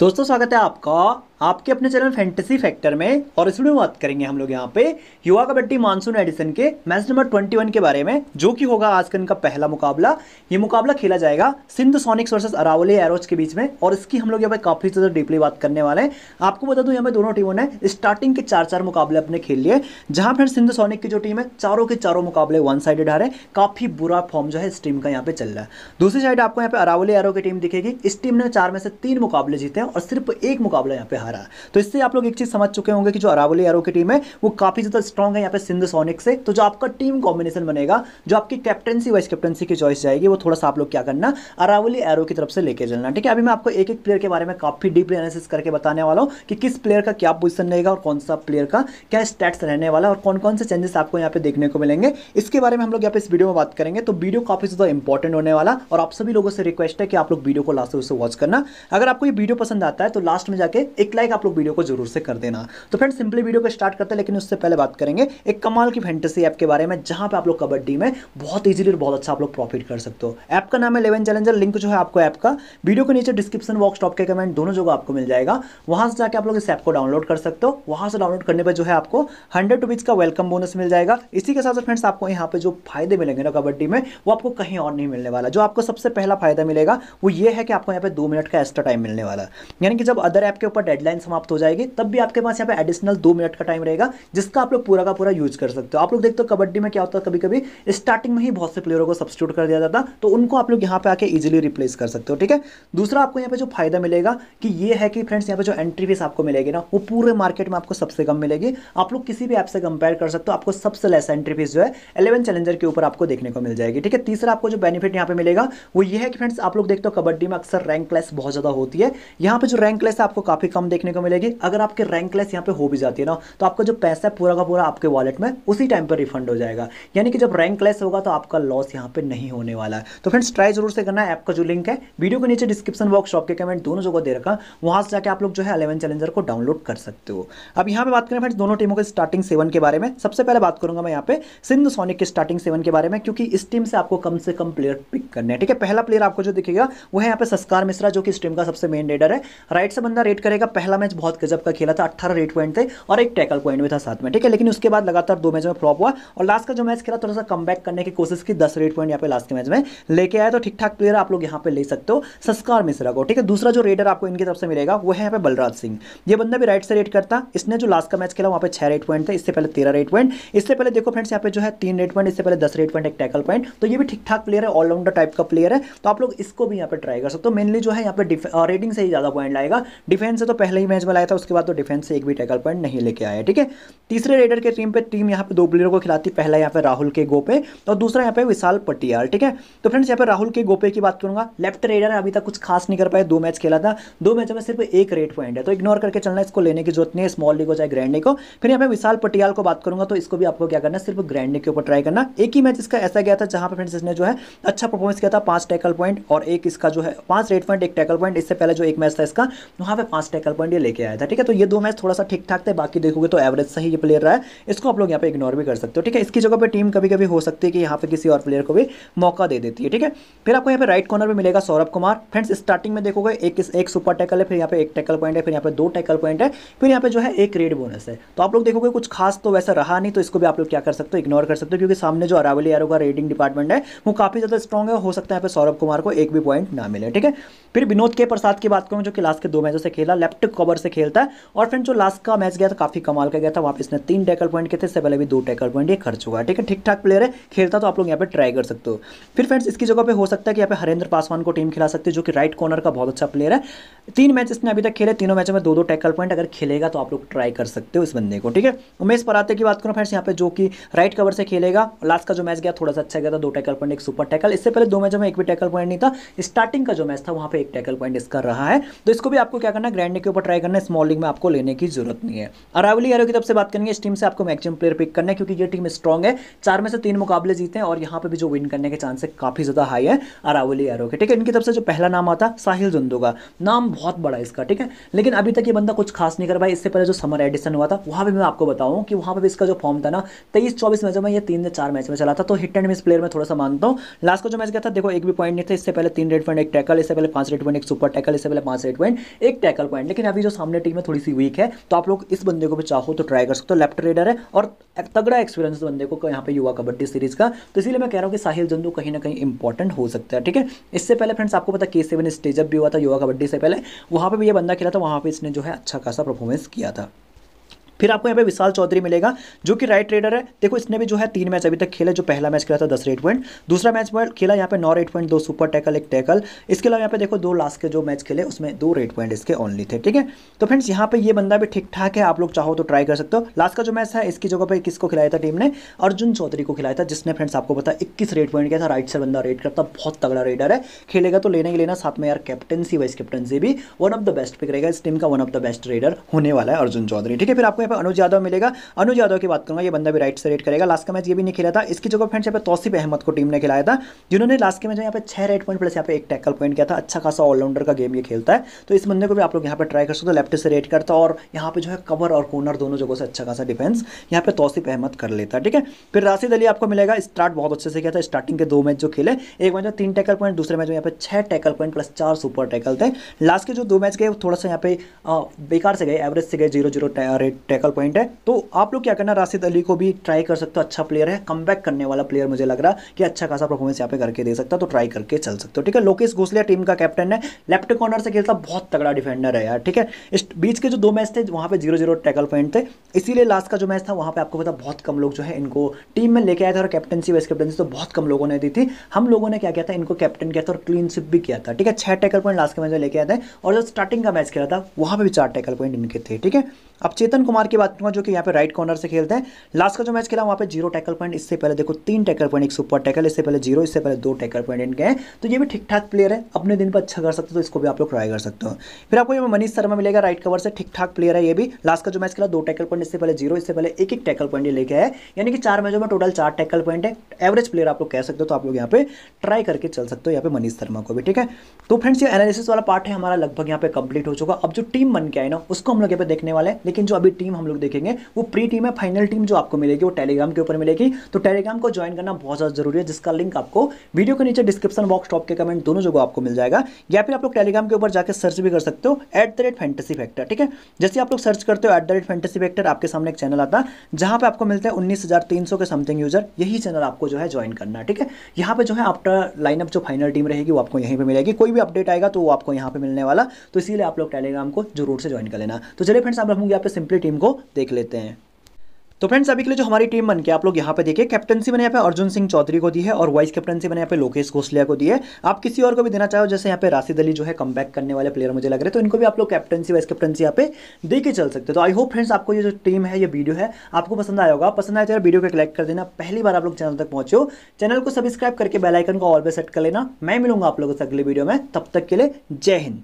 दोस्तों स्वागत है आपका आपके अपने चैनल फैंटेसी फैक्टर में और इस वीडियो में बात करेंगे हम लोग यहाँ पे युवा कबड्डी मानसून एडिशन के मैच नंबर 21 के बारे में जो कि होगा आज का इनका पहला मुकाबला ये मुकाबला खेला जाएगा Sindhu Sonics versus Aravali Arrows के बीच में और इसकी हम लोग यहाँ पे काफ़ी ज़्यादा डीपली बात करने वाले हैं आपको बता दूँ यहाँ पे दोनों टीमों ने स्टार्टिंग के चार चार मुकाबले अपने खेल लिए जहाँ फिर सिंधु सोनिक की जो टीम है चारों के चारों मुकाबले वन साइडेड हारे काफ़ी बुरा फॉर्म जो है इस टीम का यहाँ पे चल रहा है दूसरी साइड आपको यहाँ पे अरावली एरो की टीम दिखेगी इस टीम ने चार में से तीन मुकाबले जीते और सिर्फ एक मुकाबला यहाँ पे हारा है तो इससे आप लोग एक चीज़ समझ चुके होंगे कि जो अरावली एरो की टीम है वो काफ़ी ज़्यादा स्ट्रॉग है यहाँ पे सिंध सोनिक से तो जो आपका टीम कॉम्बिनेशन बनेगा जो आपकी कैप्टनसी वाइस कैप्टनसी की चॉइस जाएगी वो थोड़ा सा आप लोग क्या करना अरावली एरो की तरफ से लेके चलना ठीक है अभी मैं आपको एक एक प्लेयर के बारे में काफ़ी डीपली एनालिसिस करके बताने वाला हूँ कि किस प्लेयर का क्या पोजिशन रहेगा और कौन सा प्लेयर का क्या स्टैट्स रहने वाला और कौन कौन से चेंजेस आपको यहाँ पे देखने को मिलेंगे इसके बारे में हम लोग यहाँ पे इस वीडियो में बात करेंगे तो वीडियो काफ़ी ज़्यादा इंपॉर्टेंट होने वाला और आप सभी लोगों से रिक्वेस्ट है कि आप लोग वीडियो को लास्ट से वॉच करना अगर आपको ये वीडियो पसंद पसंद आता है तो लास्ट में जाके एक लाइक आप लोग वीडियो को जरूर से कर देना तो फ्रेंड सिंपली वीडियो को स्टार्ट करते हैं लेकिन उससे पहले बात करेंगे एक कमाल की फैंटेसी ऐप के बारे में जहां पे आप लोग कबड्डी में बहुत ईजिली और बहुत अच्छा आप लोग प्रॉफिट कर सकते हो ऐप का नाम है लेवन चैलेंजर लिंक जो है आपको ऐप का वीडियो के नीचे डिस्क्रिप्शन बॉक्स टॉप के कमेंट दोनों जगह आपको मिल जाएगा वहां से जाकर आप लोग इस ऐप को डाउनलोड कर सकते हो वहां से डाउनलोड करने पर जो है आपको हंड्रेड रुपीज़ का वेलकम बोनस मिल जाएगा इसी के साथ साथ फ्रेंड्स आपको यहाँ पे जो फायदे मिलेंगे ना कबड्डी में वो आपको कहीं और नहीं मिलने वाला जो आपको सबसे पहला फायदा मिलेगा वो ये है कि आपको यहाँ पे दो मिनट का एक्स्ट्रा टाइम मिलने वाला यानी कि जब अदर ऐप के ऊपर डेडलाइन समाप्त हो जाएगी तब भी आपके पास यहाँ पे एडिशनल दो मिनट का टाइम रहेगा जिसका आप लोग पूरा का पूरा यूज कर सकते हो आप लोग देखते हो कबड्डी में क्या होता है कभी कभी स्टार्टिंग में ही बहुत से प्लेयरों को सब्सिट्यूट कर दिया जाता तो उनको आप लोग यहाँ पे आके इजिली रिप्लेस कर सकते हो ठीक है दूसरा आपको यहाँ पे जो फायदा मिलेगा कि ये है कि फ्रेंड्स यहाँ पे जो एंट्री फीस आपको मिलेगी ना वो पूरे मार्केट में आपको सबसे कम मिलेगी आप लोग किसी भी ऐप से कंपेयर कर सकते हो आपको सबसे लेस एंट्री फीस जो है एलेवन चैलेंजर के ऊपर आपको देखने को मिल जाएगी ठीक है तीसरा आपको जो बेनिफिट यहाँ पे मिलेगा वो ये है कि फ्रेंड्स आप लोग देखते हो कबड्डी में अक्सर रैंक क्लास बहुत ज़्यादा होती है यहाँ यहाँ पे जो रैंकलेस है आपको काफ़ी कम देखने को मिलेगी अगर आपके रैंकलेस यहाँ पे हो भी जाती है ना तो आपका जो पैसा है पूरा का पूरा आपके वॉलेट में उसी टाइम पर रिफंड हो जाएगा यानी कि जब रैंक लेस होगा तो आपका लॉस यहाँ पे नहीं होने वाला है तो फ्रेंड्स ट्राई जरूर से करना ऐप का जो लिंक है वीडियो के नीचे डिस्क्रिप्शन बॉक्स शॉप के कमेंट दोनों जगह दे रखा वहां से जाकर आप लोग जो है अलेवन चैलेंजर को डाउनलोड कर सकते हो अब यहाँ पे बात करें फ्रेंड्स दोनों टीमों के स्टार्टिंग सेवन के बारे में सबसे पहले बात करूंगा मैं यहाँ पे सिंधु सोनिक के स्टार्टिंग सेवन के बारे में क्योंकि इस टीम से आपको कम से कम प्लेयर पिक करने ठीक है पहला प्लेयर आपको जो दिखेगा वो है यहाँ पे सस्कार मिश्रा जो कि इस टीम का सबसे मेन रेडर है राइट से बंदा रेट करेगा पहला मैच बहुत गजब का खेला था अट्ठारह रेट पॉइंट थे और एक टैकल पॉइंट भी था साथ में ठीक है लेकिन उसके बाद लगातार दो मैच में फ्लॉप हुआ और लास्ट का जो मैच खेला थोड़ा सा कम करने की कोशिश की दस रेट पॉइंट यहाँ पे लास्ट के मैच में लेके आया तो ठीक ठाक प्लेयर आप लोग यहाँ पे ले सकते हो संस्कार मिश्रा को ठीक है दूसरा जो रेडर आपको इनकी तरफ से मिलेगा वो है यहाँ पे बलराज सिंह ये बंदा भी राइट से रेट करता इसने जो लास्ट का मैच खेला वहाँ पे छह रेट पॉइंट थे इससे पहले तेरह रेट पॉइंट इससे पहले देखो फ्रेंड्स यहाँ पे जो है तीन रेट पॉइंट इससे पहले दस रेट पॉइंट एक टैकल पॉइंट तो ये भी ठीक ठाक प्लेयर है ऑलराउंडर टाइप का प्लेयर है तो आप लोग इसको भी यहाँ पे ट्राई कर सकते हो मेनली जो है यहाँ पे रेटिंग uh, से ही ज्यादा पॉइंट लाएगा डिफेंस से तो पहले ही मैच में लाया था उसके बाद तो डिफेंस से एक भी टैकल पॉइंट नहीं लेके आया ठीक है तीसरे रेडर के टीम पे टीम यहाँ पे दो प्लेयर को खिलाती पहला यहाँ पे राहुल के गोपे और दूसरा यहाँ पे विशाल पटियाल ठीक है तो फ्रेंड्स यहाँ पे राहुल के गोपे की बात करूंगा लेफ्ट रेडर अभी तक कुछ खास नहीं कर पाए दो मैच खेला था दो मैचों में सिर्फ एक रेड पॉइंट है तो इग्नोर करके चलना इसको लेने की जरूरत नहीं है स्मॉल लीग हो चाहे ग्रैंड लीग हो फिर यहाँ पे विशाल पटियाल को बात करूंगा तो इसको भी आपको क्या करना सिर्फ ग्रैंड लीग के ऊपर ट्राई करना एक ही मैच इसका ऐसा गया था जहाँ पर फ्रेंड्स इसने जो है अच्छा परफॉर्मेंस किया था पांच टैकल पॉइंट और एक इसका जो है पांच रेड पॉइंट एक टैकल पॉइंट इससे पहले जो एक मैच था इसका वहाँ पे पांच टैकल पॉइंट ये लेके आया था ठीक है तो ये दो मैच थोड़ा सा ठीक ठाक थे बाकी देखोगे तो एवरेज सही ये प्लेयर रहा है इसको आप लोग यहाँ पे इग्नोर भी कर सकते हो ठीक है इसकी जगह पर टीम कभी कभी हो सकती है कि यहाँ पे किसी और प्लेयर को भी मौका दे देती है ठीक है फिर आपको यहाँ पे राइट कॉर्नर में मिलेगा सौरभ कुमार फ्रेंड्स स्टार्टिंग में देखोगे एक सुपर टैकल है फिर यहाँ पे एक टैकल पॉइंट है फिर यहाँ पे दो टैकल पॉइंट है फिर यहाँ पे जो है एक रेड बोनस है तो आप लोग देखोगे कुछ खास तो वैसा रहा नहीं तो इसको भी आप लोग क्या कर सकते हो इग्नोर कर सकते हो क्योंकि सामने जो अरावली एरो का रेडिंग डिपार्टमेंट है वो काफी ज्यादा स्ट्रॉग है हो सकता है सौरभ कुमार को एक भी पॉइंट ना मिले ठीक है फिर विनोद के प्रसाद की बात करूँ जो कि लास्ट के दो मैचों से खेला लेफ्ट कवर से खेलता है और फ्रेंड जो लास्ट का मैच गया था काफी कमाल का गया था वापस ने तीन टैकल पॉइंट के थे इससे पहले भी दो टैकल पॉइंट ये खर्च हुआ ठीक है ठीक ठाक प्लेयर है खेलता तो आप लोग यहाँ पर ट्राई कर सकते हो फिर फ्रेंड्स इसकी जगह पर हो सकता है कि यहाँ पे हरेंद्र पासवान को टीम खिला सकते जो कि राइट कॉर्नर का बहुत अच्छा प्लेयर है तीन मैच इसने अभी तक खेले तीनों मैचों में दो दो टैकल पॉइंट अगर खेलेगा तो आप लोग ट्राई कर सकते हो इस बंदे को ठीक है उमेश पराते की बात करूँ फ्रेंड्स यहाँ पे जो कि राइट कवर से खेलेगा लास्ट का जो मैच गया थोड़ा सा अच्छा गया था दो टैकल पॉइंट एक सुपर टैकल इससे पहले दो मैचों में एक भी टैकल पॉइंट नहीं था स्टार्टिंग का जो मैच था वहाँ पर एक टैकल पॉइंट इसका रहा है तो इसको भी आपको क्या करना ग्रैंड के ऊपर ट्राई करना स्मॉल लीग में आपको लेने की जरूरत नहीं है अरावली एरो की तरफ से बात करेंगे इस टीम से आपको मैक्सिमम प्लेयर पिक करना है क्योंकि ये टीम स्ट्रॉग है चार में से तीन मुकाबले जीते हैं और यहाँ पर भी जो विन करने के है काफ़ी ज़्यादा हाई है अरावली एरो के ठीक है इनकी तरफ से जो पहला नाम आता साहिल जंदू का नाम बहुत बड़ा इसका ठीक है लेकिन अभी तक ये बंदा कुछ खास नहीं कर पाया इससे पहले जो समर एडिशन हुआ था वहाँ पर मैं आपको बताऊँ कि वहाँ पर भी इसका जो फॉर्म था ना तेईस चौबीस मैचों में यह तीन से चार मैच में चला था तो हिट एंड मिस प्लेयर में थोड़ा सा मानता हूँ लास्ट का जो मैच गया था देखो एक भी पॉइंट नहीं था इससे पहले तीन रेड पॉइंट एक टैकल इससे पहले पांच रेड पॉइंट एक सुपर टैकल इससे पहले पांच सेट पॉइंट एक टैकल पॉइंट लेकिन अभी जो सामने टीम है थोड़ी सी वीक है तो आप लोग इस बंदे को भी चाहो तो ट्राई कर सकते हो लेफ्ट रेडर है और तगड़ा एक्सपीरियंस बंदे को यहाँ पे युवा कबड्डी सीरीज का तो इसलिए मैं कह रहा हूँ कि साहिल जंदू कहीं ना कहीं इंपॉर्टेंट हो सकता है ठीक है इससे पहले फ्रेंड्स आपको पता के सेवन स्टेजअप भी हुआ था युवा कबड्डी से पहले वहाँ पर भी ये बंदा खेला था वहाँ पर इसने जो है अच्छा खासा परफॉर्मेंस किया था फिर आपको यहाँ पे विशाल चौधरी मिलेगा जो कि राइट ट्रेडर है देखो इसने भी जो है तीन मैच अभी तक खेला जो पहला मैच खेला था दस रेट पॉइंट दूसरा मैच खेला यहाँ पे नौ रेट पॉइंट दो सुपर टैकल एक टैकल इसके अलावा यहाँ पे देखो दो लास्ट के जो मैच खेले उसमें दो रेट पॉइंट इसके ओनली थे ठीक है तो फ्रेंड्स यहाँ पे ये बंदा भी ठीक ठाक है आप लोग चाहो तो ट्राई कर सकते हो लास्ट का जो मैच है इसकी जगह पर किसको खिलाया था टीम ने अर्जुन चौधरी को खिलाया था जिसने फ्रेंड्स आपको पता इक्कीस रेट पॉइंट किया था राइट से बंदा रेट करता बहुत तगड़ा रेडर है खेलेगा तो लेने के लेना साथ में यार कैप्टनसी वाइस कैप्टनसी भी one of the best pick रहेगा इस टीम का one of the best raider होने वाला है अर्जुन चौधरी ठीक है फिर आपको यहाँ पे अनुज यादव मिलेगा अनुज यादव की बात करूँगा ये बंदा भी राइट से रेड करेगा लास्ट का मैच ये भी नहीं खेला था इसकी जगह फ्रेंड्स यहाँ पे तौसीफ अहमद को टीम ने खिलाया था जिन्होंने लास्ट के मैच में यहाँ पे छह राइट पॉइंट प्लस यहाँ पे एक टैकल पॉइंट किया था अच्छा खासा ऑलराउंडर का गेम ये खेलता है तो इस बंदे को भी आप लोग यहाँ पर ट्राई कर सकते हो लेफ्ट से रेड करता और यहाँ पे जो है कवर और कॉर्नर दोनों जगहों से अच्छा खासा डिफेंस यहाँ पे तौसीफ अहमद कर लेता है ठीक है फिर राशिद अली आपको मिलेगा स्टार्ट बहुत अच्छे से किया था स्टार्टिंग के दो मैच जो खेले एक मैच में तीन टैकल पॉइंट दूसरे मैच में यहाँ पे छह टैकल पॉइंट प्लस चार सुपर टैकल थे लास्ट के जो दो मैच गए थोड़ा सा यहाँ पे बेकार से गए एवरेज से गए zero zero raid tackle point है तो आप लोग क्या करना राशिद अली को भी ट्राई कर सकते हो अच्छा प्लेयर है कम करने वाला प्लेयर मुझे लग रहा कि अच्छा खासा परफॉर्मेंस यहाँ पे करके दे सकता तो ट्राई करके चल सकते हो ठीक है लोकेश घोसलिया टीम का कैप्टन है लेफ्ट कॉर्नर से खेलता बहुत तगड़ा डिफेंडर है यार ठीक है इस बीच के जो दो मैच थे वहाँ पे जीरो जीरो टैकल पॉइंट थे इसीलिए लास्ट का जो मैच था वहाँ पर आपको पता बहुत कम लोग जो है इनको टीम में लेके आए थे और कैप्टनसी वाइस कैप्टनसी तो बहुत कम लोगों ने दी थी हम लोगों ने क्या किया था इनको कैप्टन किया था और क्लीन स्विप भी किया था ठीक है छह टैकल पॉइंट लास्ट के मैच में लेके आए थे और जो स्टार्टिंग का मैच खेला था वहाँ पर भी चार टैकल पॉइंट इनके थे ठीक है अब चेतन कुमार की बात करूँगा जो कि यहाँ पे राइट कॉर्नर से खेलते हैं लास्ट का जो मैच खेला वहाँ पे जीरो टैकल पॉइंट इससे पहले देखो तीन टैकल पॉइंट एक सुपर टैकल इससे पहले जीरो इससे पहले दो टैकल पॉइंट इनके हैं तो ये भी ठीक ठाक प्लेयर है अपने दिन पर अच्छा कर सकते तो इसको भी आप लोग ट्राई कर सकते हो फिर आपको ये मनीष शर्मा मिलेगा राइट कवर से ठीक ठाक प्लेयर है ये भी लास्ट का जो मैच खेला दो टैकल पॉइंट इससे पहले जीरो इससे पहले एक एक टैकल पॉइंट लेके है यानी कि चार मैचों में टोटल चार टैकल पॉइंट है एवरेज प्लेयर आप लोग कह सकते हो तो आप लोग यहाँ पे ट्राई करके चल सकते हो यहाँ पे मनीष शर्मा को भी ठीक है तो फ्रेंड्स ये एनालिसिस वाला पार्ट है हमारा लगभग यहाँ पे कंप्लीट हो चुका अब जो टीम बन के आए ना उसको हम लोग यहाँ पे देखने वाले हैं लेकिन जो अभी टीम हम लोग देखेंगे वो प्री टीम है फाइनल टीम जो आपको मिलेगी वो टेलीग्राम के ऊपर मिलेगी तो टेलीग्राम को ज्वाइन करना बहुत ज़्यादा जरूरी है जिसका लिंक आपको वीडियो के नीचे डिस्क्रिप्शन बॉक्स टॉप के कमेंट दोनों जगह आपको मिल जाएगा या फिर आप लोग टेलीग्राम के ऊपर जाकर सर्च भी कर सकते हो at the rate fantasy factor ठीक है जैसे आप लोग सर्च करते हो at the rate fantasy factor आपके सामने एक चैनल आता है जहां पर आपको मिलता है उन्नीस के समथिंग यूजर यही चैनल आपको जो है ज्वाइन करना ठीक है यहाँ पर जो है आफ्टर लाइनअप जो फाइनल टीम रहेगी वो आपको यहीं पर मिलेगी कोई भी अपडेट आएगा तो वो आपको यहाँ पर मिलने वाला तो इसीलिए आप लोग टेलीग्राम को जरूर से ज्वाइन कर लेना तो चलिए फ्रेंड्स आप लोग यहाँ पे सिंपली टीम को को देख लेते हैं तो फ्रेंड्स अभी के लिए जो हमारी टीम बन के आप लोग यहाँ पे देखिए कैप्टनसी मैंने यहाँ पे अर्जुन सिंह चौधरी को दी है और वाइस कैप्टनसी मैंने यहाँ पे लोकेश घोसलिया को दी है आप किसी और को भी देना चाहो जैसे यहाँ पे राशिद अली जो है कम करने वाले प्लेयर मुझे लग रहे तो इनको भी आप लोग कैप्टनसी वाइस कैप्टनसी यहाँ पे देखे चल सकते तो आई होप फ्रेंड्स आपको ये जो टीम है ये वीडियो है आपको पसंद आया होगा पसंद आया तो वीडियो को क्लिक कर देना पहली बार आप लोग चैनल तक पहुंचो चैनल को सब्सक्राइब करके बेलाइकन को ऑल पे सेट कर लेना मैं मिलूंगा आप लोगों से अगले वीडियो में तब तक के लिए जय हिंद